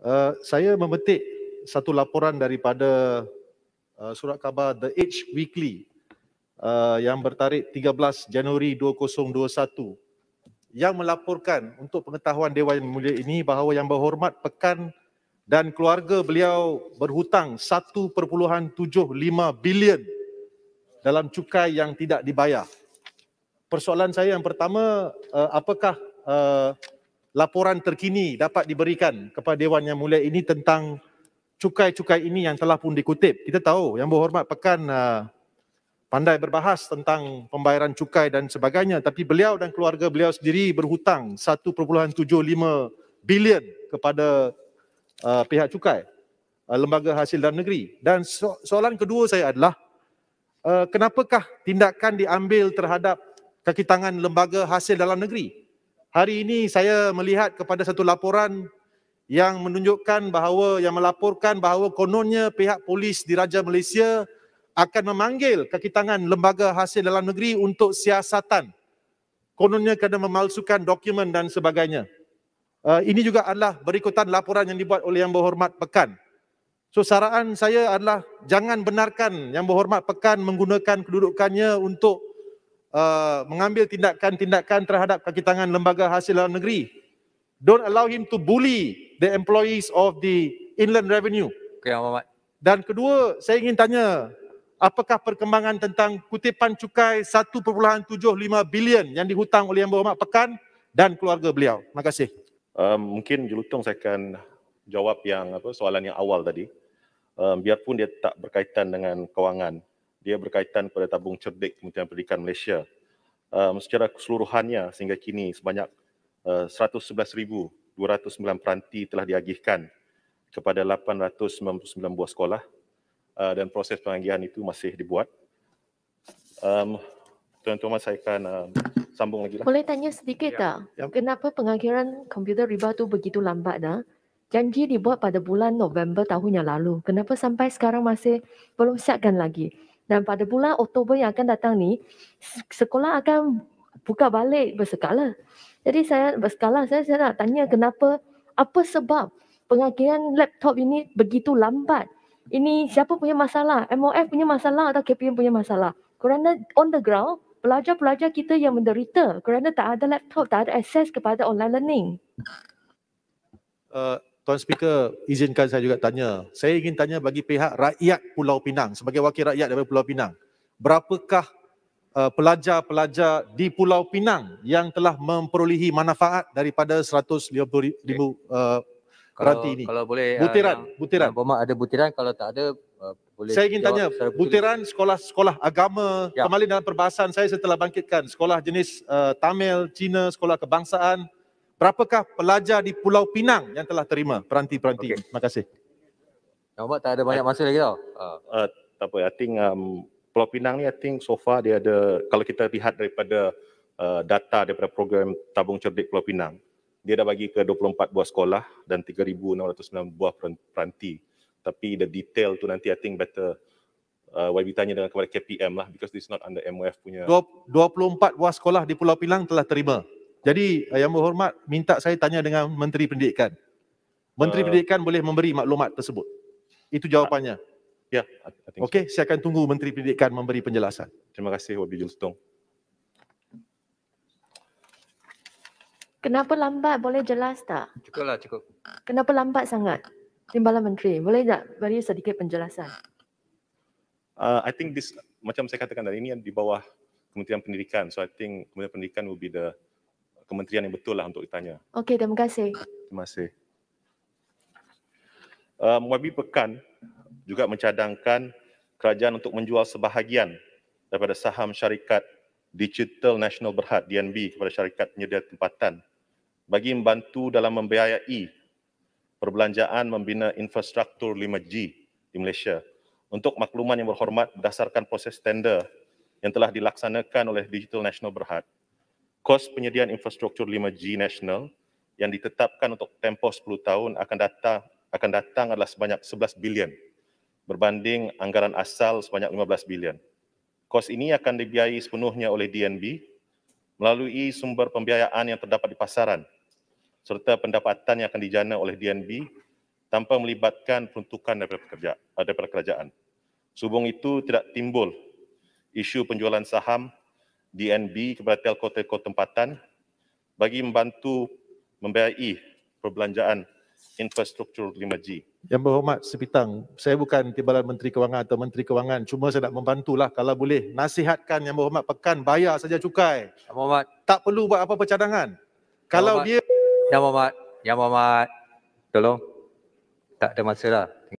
Eh, saya memetik satu laporan daripada uh, surat khabar The Age Weekly uh, yang bertarik 13 Januari 2021 yang melaporkan untuk pengetahuan Dewan Yang Mulia ini bahawa Yang Berhormat Pekan dan keluarga beliau berhutang 1.75 bilion dalam cukai yang tidak dibayar. Persoalan saya yang pertama, apakah laporan terkini dapat diberikan kepada Dewan Yang Mulia ini tentang cukai-cukai ini yang telah pun dikutip. Kita tahu Yang Berhormat Pekan uh, pandai berbahas tentang pembayaran cukai dan sebagainya tapi beliau dan keluarga beliau sendiri berhutang 1.75 bilion kepada uh, pihak cukai uh, lembaga hasil dalam negeri. Dan so- soalan kedua saya adalah uh, kenapakah tindakan diambil terhadap kaki tangan lembaga hasil dalam negeri? Hari ini saya melihat kepada satu laporan yang menunjukkan bahawa yang melaporkan bahawa kononnya pihak polis di Raja Malaysia akan memanggil kakitangan lembaga hasil dalam negeri untuk siasatan. Kononnya kena memalsukan dokumen dan sebagainya. Uh, ini juga adalah berikutan laporan yang dibuat oleh Yang Berhormat Pekan. So saraan saya adalah jangan benarkan Yang Berhormat Pekan menggunakan kedudukannya untuk Uh, mengambil tindakan-tindakan terhadap kaki tangan lembaga hasil dalam negeri. Don't allow him to bully the employees of the Inland Revenue. Okay, Muhammad. Dan kedua, saya ingin tanya, apakah perkembangan tentang kutipan cukai 1.75 bilion yang dihutang oleh Yang Berhormat Pekan dan keluarga beliau? Terima kasih. Um, mungkin Julutong saya akan jawab yang apa soalan yang awal tadi. Um, biarpun dia tak berkaitan dengan kewangan, dia berkaitan kepada tabung cerdik Kementerian Pendidikan Malaysia. Um, secara keseluruhannya sehingga kini sebanyak uh, 111,209 peranti telah diagihkan kepada 899 buah sekolah uh, dan proses penganggihan itu masih dibuat. Um, tuan-tuan saya akan um, sambung lagi. Lah. Boleh tanya sedikit ya. tak? Ya. Kenapa pengakhiran komputer riba itu begitu lambat dah? Janji dibuat pada bulan November tahun yang lalu. Kenapa sampai sekarang masih belum siapkan lagi? Dan pada bulan Oktober yang akan datang ni, sekolah akan buka balik berskala. Jadi saya berskala, saya, saya nak tanya kenapa, apa sebab pengakhiran laptop ini begitu lambat? Ini siapa punya masalah? MOF punya masalah atau KPM punya masalah? Kerana on the ground, pelajar-pelajar kita yang menderita kerana tak ada laptop, tak ada akses kepada online learning. Uh, Tuan Speaker, izinkan saya juga tanya. Saya ingin tanya bagi pihak rakyat Pulau Pinang, sebagai wakil rakyat dari Pulau Pinang, berapakah uh, pelajar-pelajar uh, di Pulau Pinang yang telah memperolehi manfaat daripada 150,000 ribu uh, peranti ini? Kalau boleh, butiran, uh, butiran. Bomak ada butiran, kalau tak ada, uh, boleh saya ingin tanya, butiran sekolah-sekolah agama ya. kemarin dalam perbahasan saya setelah bangkitkan sekolah jenis uh, Tamil, Cina, sekolah kebangsaan, Berapakah pelajar di Pulau Pinang yang telah terima peranti-peranti? Okay. Terima kasih. Nampak ya, tak ada banyak eh. masa lagi tau. Uh. Uh, tak apa, I think um, Pulau Pinang ni I think so far dia ada, kalau kita lihat daripada uh, data daripada program Tabung Cerdik Pulau Pinang, dia dah bagi ke 24 buah sekolah dan 3,609 buah peranti. Tapi the detail tu nanti I think better uh, YB tanya dengan kepada KPM lah because this not under MOF punya. 24 buah sekolah di Pulau Pinang telah terima jadi eh, yang berhormat minta saya tanya dengan Menteri Pendidikan. Menteri uh, Pendidikan boleh memberi maklumat tersebut. Itu jawapannya. ya. Yeah, Okey, so. saya akan tunggu Menteri Pendidikan memberi penjelasan. Terima kasih Wabi Jultong. Kenapa lambat? Boleh jelas tak? Cukuplah, cukup. Kenapa lambat sangat? Timbalan Menteri, boleh tak beri sedikit penjelasan? Uh, I think this macam saya katakan tadi ini di bawah Kementerian Pendidikan. So I think Kementerian Pendidikan will be the kementerian yang betul lah untuk ditanya. Okey, terima kasih. Terima kasih. Uh, Muhabi Pekan juga mencadangkan kerajaan untuk menjual sebahagian daripada saham syarikat Digital National Berhad DNB kepada syarikat penyedia tempatan bagi membantu dalam membiayai perbelanjaan membina infrastruktur 5G di Malaysia. Untuk makluman yang berhormat berdasarkan proses tender yang telah dilaksanakan oleh Digital National Berhad, kos penyediaan infrastruktur 5G nasional yang ditetapkan untuk tempoh 10 tahun akan datang akan datang adalah sebanyak 11 bilion berbanding anggaran asal sebanyak 15 bilion. Kos ini akan dibiayai sepenuhnya oleh DNB melalui sumber pembiayaan yang terdapat di pasaran serta pendapatan yang akan dijana oleh DNB tanpa melibatkan peruntukan daripada, pekerja, daripada kerajaan. Sehubung itu tidak timbul isu penjualan saham DNB kepada telco-telco tempatan bagi membantu membiayai perbelanjaan infrastruktur 5G. Yang berhormat Sepitang, saya bukan timbalan Menteri Kewangan atau Menteri Kewangan, cuma saya nak membantulah kalau boleh nasihatkan yang berhormat pekan bayar saja cukai. Yang berhormat. Tak perlu buat apa-apa cadangan. kalau dia Yang berhormat, Yang berhormat, tolong. Tak ada masalah.